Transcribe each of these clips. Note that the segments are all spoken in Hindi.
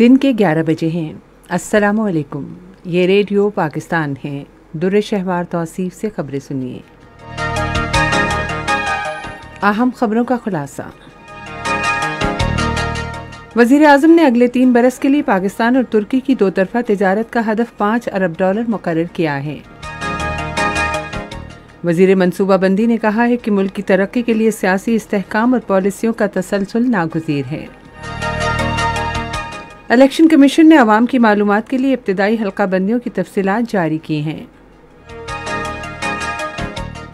दिन के 11 बजे हैं अस्सलाम वालेकुम ये रेडियो पाकिस्तान है दुर शहवार तौसीफ से खबरें सुनिए अहम खबरों का खुलासा वजीर अजम ने अगले तीन बरस के लिए पाकिस्तान और तुर्की की दो तरफा तजारत का हदफ पाँच अरब डॉलर मुकर किया है वजीर मनसूबाबंदी ने कहा है कि मुल्क की तरक्की के लिए सियासी इस्तेकाम और पॉलिसियों का तसलसल नागजीर है इलेक्शन कमीशन ने आवाम की मालूम के लिए इब्तदाई हल्का बंदियों की तफसी जारी की हैं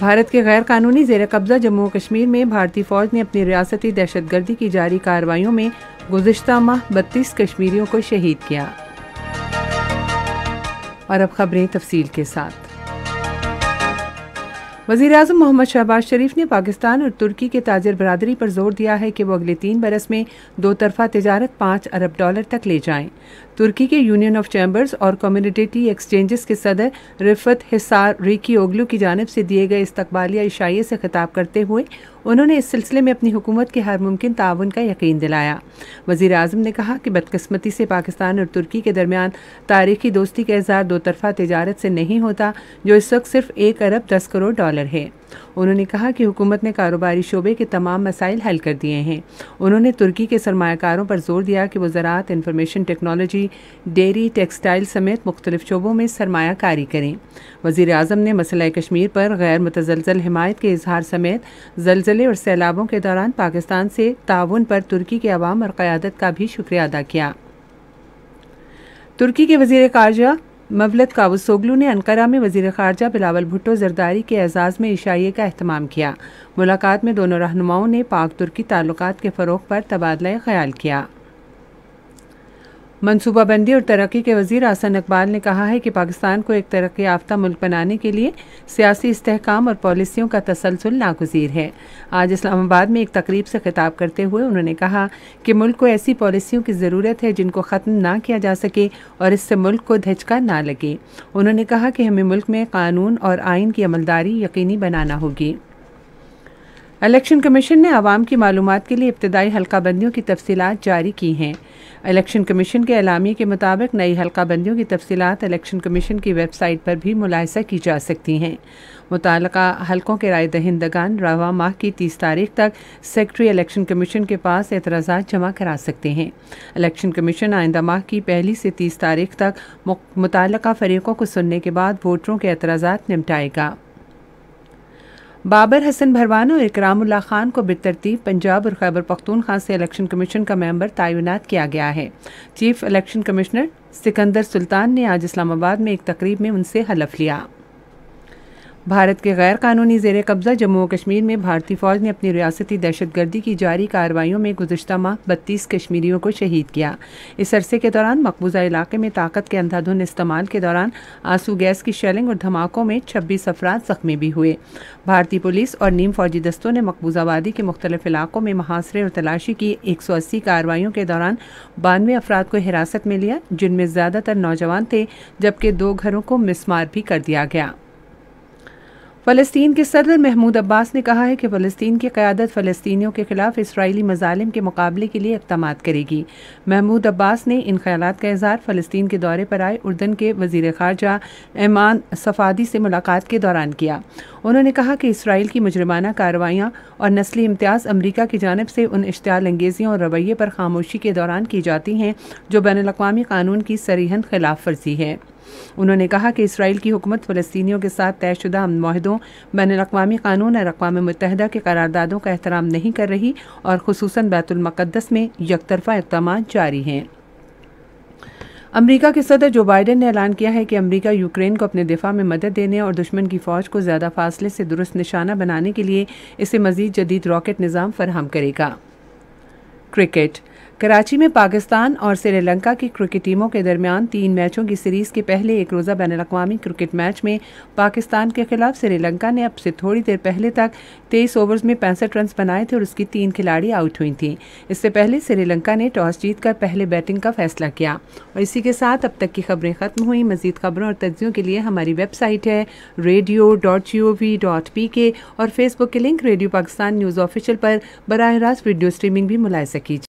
भारत के गैर कानूनी जेर कब्जा जम्मू और कश्मीर में भारतीय फौज ने अपनी रियासती दहशतगर्दी की जारी कार्रवाइयों में गुजशत माह बत्तीस कश्मीरियों को शहीद किया और अब खबरें तफसील के साथ वजीर अजम मोहम्मद शहबाज शरीफ ने पाकिस्तान और तुर्की के ताजर बरदरी पर जोर दिया है कि वो अगले तीन बरस में दो तरफा तजारत पाँच अरब डॉलर तक ले जाएं। तुर्की के यूनियन ऑफ चैम्बर्स और कम्युनिटेटी एक्सचेंजेस के सदर रिफत हिसार रिकी ओगलू की जानब से दिए गए इस्तबालिया इशाइये से खिताब करते हुए उन्होंने इस सिलसिले में अपनी हुकूमत के हर मुमकिन ताउन का यकीन दिलाया वज़ी अजम ने कहा कि बदकस्मती से पाकिस्तान और तुर्की के दरमियान तारीखी दोस्ती का इजहार दो तरफ़ा तजारत से नहीं होता जो इस वक्त सिर्फ एक अरब दस करोड़ डॉलर है उन्होंने कहा कि हुकूमत ने कारोबारी शोबे के तमाम मसाइल हल कर दिए हैं उन्होंने तुर्की के सरमाकारों पर जोर दिया कि वो ज़रात इंफॉर्मेशन टेक्नोलॉजी डेयरी टेक्सटाइल समेत मुख्तलिफ शोबों में सरमाकारी करें वज़ी अजम ने मसला कश्मीर पर गैर मुतजलजल हमायत के इजहार समेत जलजले और सैलाबों के दौरान पाकिस्तान से ताउन पर तुर्की के अवाम और क़्यादत का भी शुक्रिया अदा किया तुर्की के वजीर खारजा मवलत कावसोगलू ने अनकरा में वजीर खारजा बिलावल भुट्टो जरदारी के एजाज़ में इशारे का अहतमाम किया मुलाकात में दोनों रहनुमाओं ने पाक तुर्की ताल्लुक के फ़रोग पर तबादला ख्याल किया मनसूबाबंदी और तरक्की के वजीर आसन इकबाल ने कहा है कि पाकिस्तान को एक तरक्की याफ्ता मुल्क बनाने के लिए सियासी इस्तेकाम और पॉलिसियों का तसलसल नागजीर है आज इस्लामाबाद में एक तकरीब से खिताब करते हुए उन्होंने कहा कि मुल्क को ऐसी पॉलिसियों की ज़रूरत है जिनको ख़त्म न किया जा सके और इससे मुल्क को धचका ना लगे उन्होंने कहा कि हमें मुल्क में कानून और आइन की अमलदारी यकीनी बनाना होगी इलेक्शन कमीशन ने आवाम की मालूम के लिए इब्तदाई हल्का बंदियों की तफसीत जारी की हैं इलेक्शन कमीशन के अलामी के मुताबिक नई हल्का बंदियों की तफसीत इलेक्शन कमीशन की वेबसाइट पर भी मुलायसा की जा सकती हैं मुतल हल्कों के राय दहिंदगान रवा माह की तीस तारीख तक सेक्रटरी इलेक्शन कमीशन के पास एतराज़ा जमा करा सकते हैं इलेक्शन कमीशन आइंदा माह की पहली से तीस तारीख तक मुतल फ़रीक़ों को सुनने के बाद वोटरों के एतराज़ा निपटाएगा बाबर हसन भरवान और इकरामुल्ला खान को बरतरतीब पंजाब और खैबर पख्तून खान से इलेक्शन कमीशन का मेंबर तयनत किया गया है chief election commissioner Sikandar Sultan ने आज इस्लामाबाद में एक तकरीब में उनसे हलफ लिया भारत के गैर कानूनी जेर कब्ज़ा जम्मू और कश्मीर में भारतीय फ़ौज ने अपनी रियासती दहशत गर्दी की जारी कार्रवाइयों में गुजशत माह बत्तीस कश्मीरियों को शहीद किया इस अरसे के दौरान मकबूजा इलाके में ताकत के अंधाधुन इस्तेमाल के दौरान आंसू गैस की शेलिंग और धमाकों में छब्बीस अफराद ज़ख्मी भी हुए भारतीय पुलिस और नीम फौजी दस्तों ने मकबूजा वादी के मुख्तलिफ इलाकों में महासरे और तलाशी की एक सौ अस्सी कार्रवाइयों के दौरान बानवे अफराद को हिरासत में लिया जिनमें ज़्यादातर नौजवान थे जबकि दो घरों को मिसमार भी कर दिया गया फ़लस्तीन के सदर महमूद अब्बास ने कहा है कि फ़लस्तीन की क़्यादत फ़लस्तियों के खिलाफ इसराइली मजालिम के मुकाबले के लिए इकदाम करेगी महमूद अब्बास ने इन ख्याल का इजहार फ़लस्तीन के दौरे पर आए उर्दन के वजीर खारजा ऐमान सफादी से मुलाकात के दौरान किया उन्होंने कहा कि इसराइल की मुजरमाना कार्रवाइयाँ और नस्ली इम्तियाज़ अमरीका की जानब से उन इश्तार अंगेजियों और रवैये पर खामोशी के दौरान की जाती हैं जो बैन अवी कानून की सरीहन खिलाफ वर्जी है उन्होंने कहा कि इसराइल की हुकूमत फ़लस्तियों के साथ तयशुदा अमन माहदों बैन अवी कानून और अकवा मुतहदा के करारदादों का एहतराम नहीं कर रही और खसूस बैतुलमक़दस में यकतरफा इकदाम जारी हैं अमेरिका के सदर जो बाइडेन ने ऐलान किया है कि अमेरिका यूक्रेन को अपने दिफा में मदद देने और दुश्मन की फ़ौज को ज़्यादा फासले से दुरुस्त निशाना बनाने के लिए इसे मजीद जदीद रॉकेट निज़ाम फरहम करेगा क्रिकेट कराची में पाकिस्तान और श्रीलंका की क्रिकेट टीमों के दरमियान तीन मैचों की सीरीज़ के पहले एक रोज़ा बैन अवी क्रिकेट मैच में पाकिस्तान के खिलाफ श्रीलंका ने अब से थोड़ी देर पहले तक तेईस ओवर्स में पैंसठ रन बनाए थे और उसकी तीन खिलाड़ी आउट हुई थी इससे पहले श्रीलंका ने टॉस जीतकर पहले बैटिंग का फैसला किया और इसी के साथ अब तक की खबरें ख़त्म हुई मजीद खबरों और तजियों के लिए हमारी वेबसाइट है radio dot G O V dot P K और फेसबुक के link radio Pakistan news official पर बरह रास्त वीडियो स्ट्रीमिंग भी मुलायसा कीजिए